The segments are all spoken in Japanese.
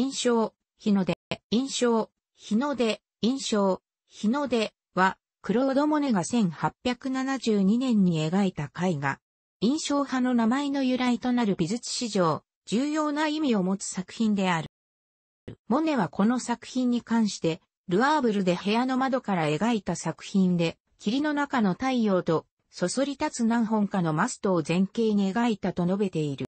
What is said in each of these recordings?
印象、日の出、印象、日の出、印象、日の出は、クロード・モネが1872年に描いた絵画。印象派の名前の由来となる美術史上、重要な意味を持つ作品である。モネはこの作品に関して、ルアーブルで部屋の窓から描いた作品で、霧の中の太陽と、そそり立つ何本かのマストを前景に描いたと述べている。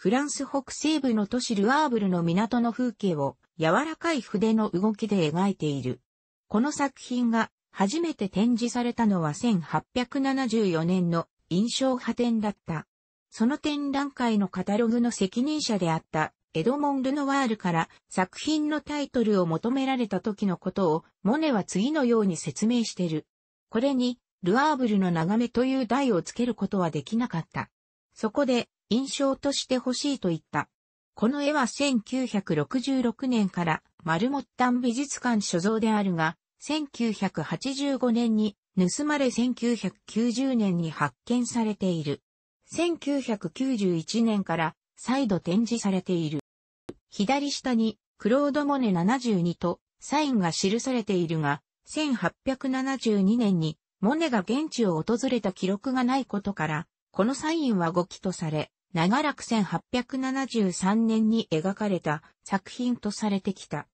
フランス北西部の都市ルアーブルの港の風景を柔らかい筆の動きで描いている。この作品が初めて展示されたのは1874年の印象派展だった。その展覧会のカタログの責任者であったエドモン・ルノワールから作品のタイトルを求められた時のことをモネは次のように説明してる。これにルアーブルの眺めという題をつけることはできなかった。そこで印象として欲しいと言った。この絵は1966年から丸モッタン美術館所蔵であるが、1985年に盗まれ1990年に発見されている。1991年から再度展示されている。左下にクロード・モネ72とサインが記されているが、1872年にモネが現地を訪れた記録がないことから、このサインは5期とされ、長らく1873年に描かれた作品とされてきた。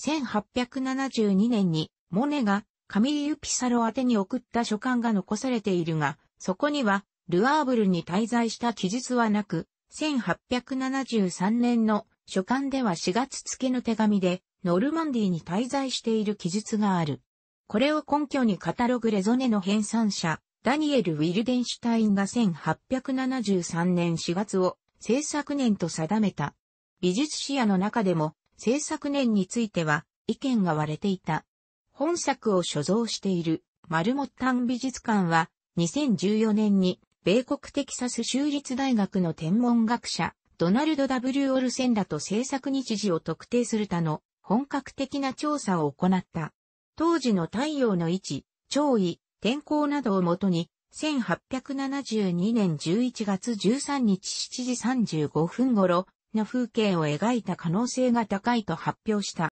1872年にモネがカミーユ・ピサロ宛てに送った書簡が残されているが、そこにはルアーブルに滞在した記述はなく、1873年の書簡では4月付の手紙でノルマンディに滞在している記述がある。これを根拠にカタログレゾネの編纂者、ダニエル・ウィルデンシュタインが1873年4月を制作年と定めた。美術史野の中でも制作年については意見が割れていた。本作を所蔵しているマルモッタン美術館は2014年に米国テキサス州立大学の天文学者ドナルド・ W・ オルセンらと制作日時を特定する他の本格的な調査を行った。当時の太陽の位置、潮位、天候などをもとに、1872年11月13日7時35分頃の風景を描いた可能性が高いと発表した。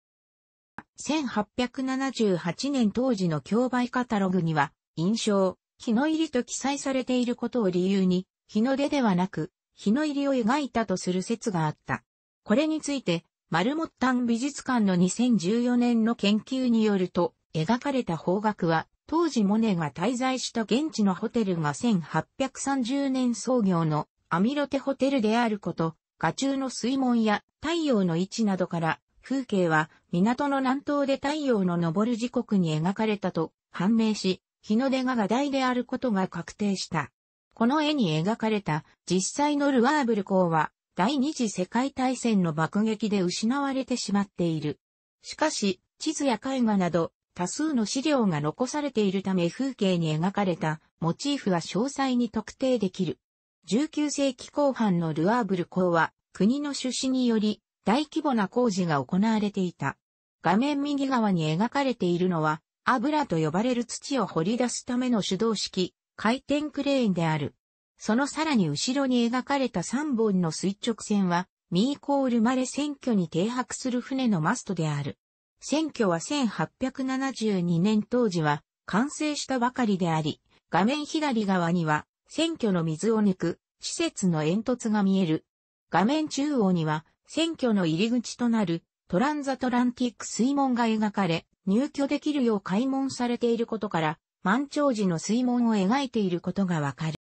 1878年当時の競売カタログには、印象、日の入りと記載されていることを理由に、日の出ではなく、日の入りを描いたとする説があった。これについて、丸モッタン美術館の2014年の研究によると、描かれた方角は、当時モネが滞在した現地のホテルが1830年創業のアミロテホテルであること、画中の水門や太陽の位置などから風景は港の南東で太陽の昇る時刻に描かれたと判明し、日の出が画題であることが確定した。この絵に描かれた実際のルアーブル港は第二次世界大戦の爆撃で失われてしまっている。しかし、地図や絵画など多数の資料が残されているため風景に描かれたモチーフは詳細に特定できる。19世紀後半のルアーブル港は国の趣旨により大規模な工事が行われていた。画面右側に描かれているのは油と呼ばれる土を掘り出すための手動式回転クレーンである。そのさらに後ろに描かれた3本の垂直線はミーコールマレ選挙に停泊する船のマストである。選挙は1872年当時は完成したばかりであり、画面左側には選挙の水を抜く施設の煙突が見える。画面中央には選挙の入り口となるトランザトランティック水門が描かれ、入居できるよう開門されていることから、満潮時の水門を描いていることがわかる。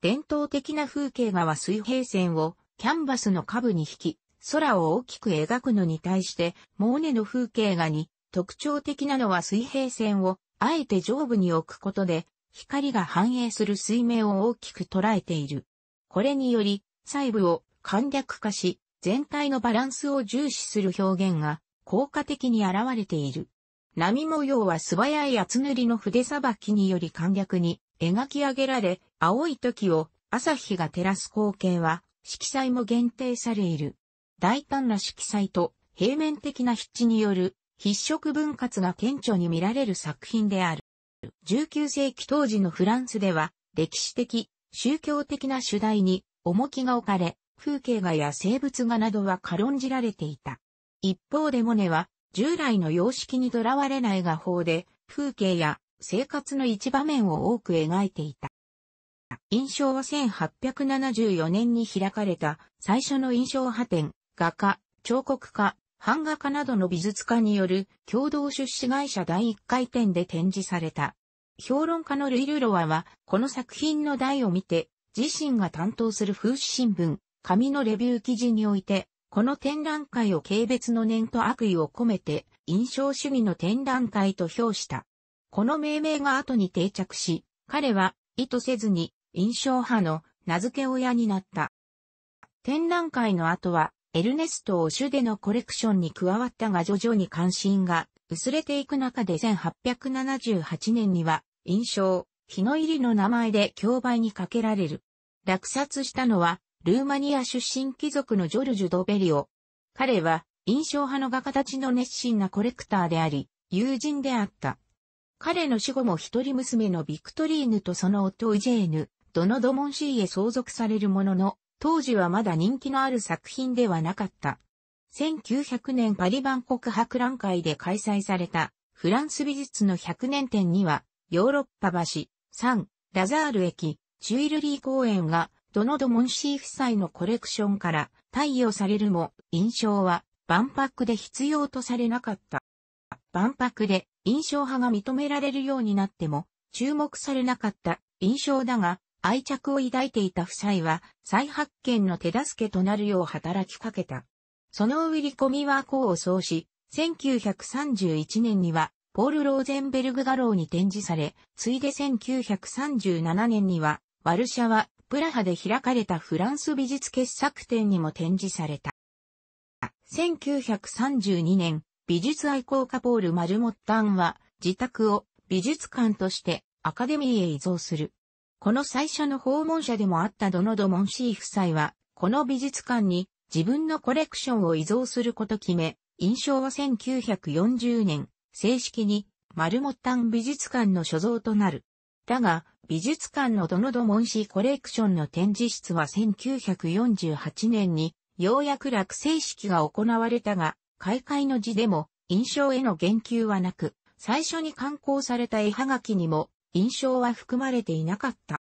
伝統的な風景画は水平線をキャンバスの下部に引き、空を大きく描くのに対して、モーネの風景画に特徴的なのは水平線をあえて上部に置くことで、光が反映する水面を大きく捉えている。これにより、細部を簡略化し、全体のバランスを重視する表現が効果的に現れている。波模様は素早い厚塗りの筆さばきにより簡略に描き上げられ、青い時を朝日が照らす光景は色彩も限定されいる。大胆な色彩と平面的な筆致による筆色分割が顕著に見られる作品である。19世紀当時のフランスでは歴史的、宗教的な主題に重きが置かれ、風景画や生物画などは軽んじられていた。一方でモネは従来の様式にとらわれない画法で風景や生活の一場面を多く描いていた。印象は1874年に開かれた最初の印象派展画家、彫刻家、版画家などの美術家による共同出資会社第1回展で展示された。評論家のルイ・ルロワは、この作品の題を見て、自身が担当する風刺新聞、紙のレビュー記事において、この展覧会を軽蔑の念と悪意を込めて、印象主義の展覧会と評した。この命名が後に定着し、彼は意図せずに印象派の名付け親になった。展覧会の後はエルネスト・オシュデのコレクションに加わったが徐々に関心が薄れていく中で1878年には、印象、日の入りの名前で競売にかけられる。落札したのは、ルーマニア出身貴族のジョルジュ・ドベリオ。彼は、印象派の画家たちの熱心なコレクターであり、友人であった。彼の死後も一人娘のビクトリーヌとその夫ジェーヌ、ドノドモンシーへ相続されるものの、当時はまだ人気のある作品ではなかった。1900年パリ万国博覧会で開催されたフランス美術の100年展には、ヨーロッパ橋、サン、ラザール駅、チュイルリー公園が、ドノド・モンシー夫妻のコレクションから貸与されるも、印象は万博で必要とされなかった。万博で印象派が認められるようになっても、注目されなかった印象だが、愛着を抱いていた夫妻は再発見の手助けとなるよう働きかけた。その売り込みは功を奏し、1931年にはポール・ローゼンベルグ画廊に展示され、ついで1937年にはワルシャワ、プラハで開かれたフランス美術傑作展にも展示された。1932年、美術愛好家ポール・マルモッタンは自宅を美術館としてアカデミーへ移動する。この最初の訪問者でもあったドノドモンシー夫妻は、この美術館に自分のコレクションを移存すること決め、印象は1940年、正式に丸モッタン美術館の所蔵となる。だが、美術館のドノドモンシーコレクションの展示室は1948年に、ようやく落成式が行われたが、開会の字でも、印象への言及はなく、最初に刊行された絵はがきにも、印象は含まれていなかった。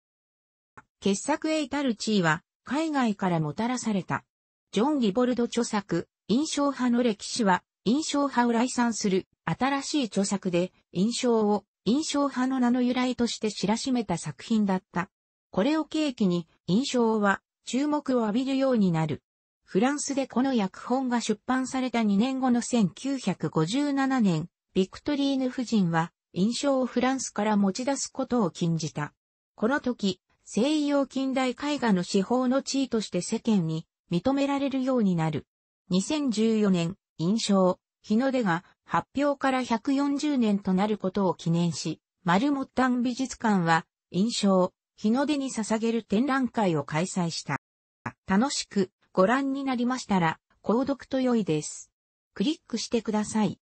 傑作へ至る地位は海外からもたらされた。ジョン・ギボルド著作、印象派の歴史は、印象派を来賛する新しい著作で、印象を印象派の名の由来として知らしめた作品だった。これを契機に、印象は注目を浴びるようになる。フランスでこの訳本が出版された2年後の1957年、ビクトリーヌ夫人は印象をフランスから持ち出すことを禁じた。この時、西洋近代絵画の司法の地位として世間に認められるようになる。2014年、印象、日の出が発表から140年となることを記念し、丸モッタン美術館は、印象、日の出に捧げる展覧会を開催した。楽しくご覧になりましたら、購読と良いです。クリックしてください。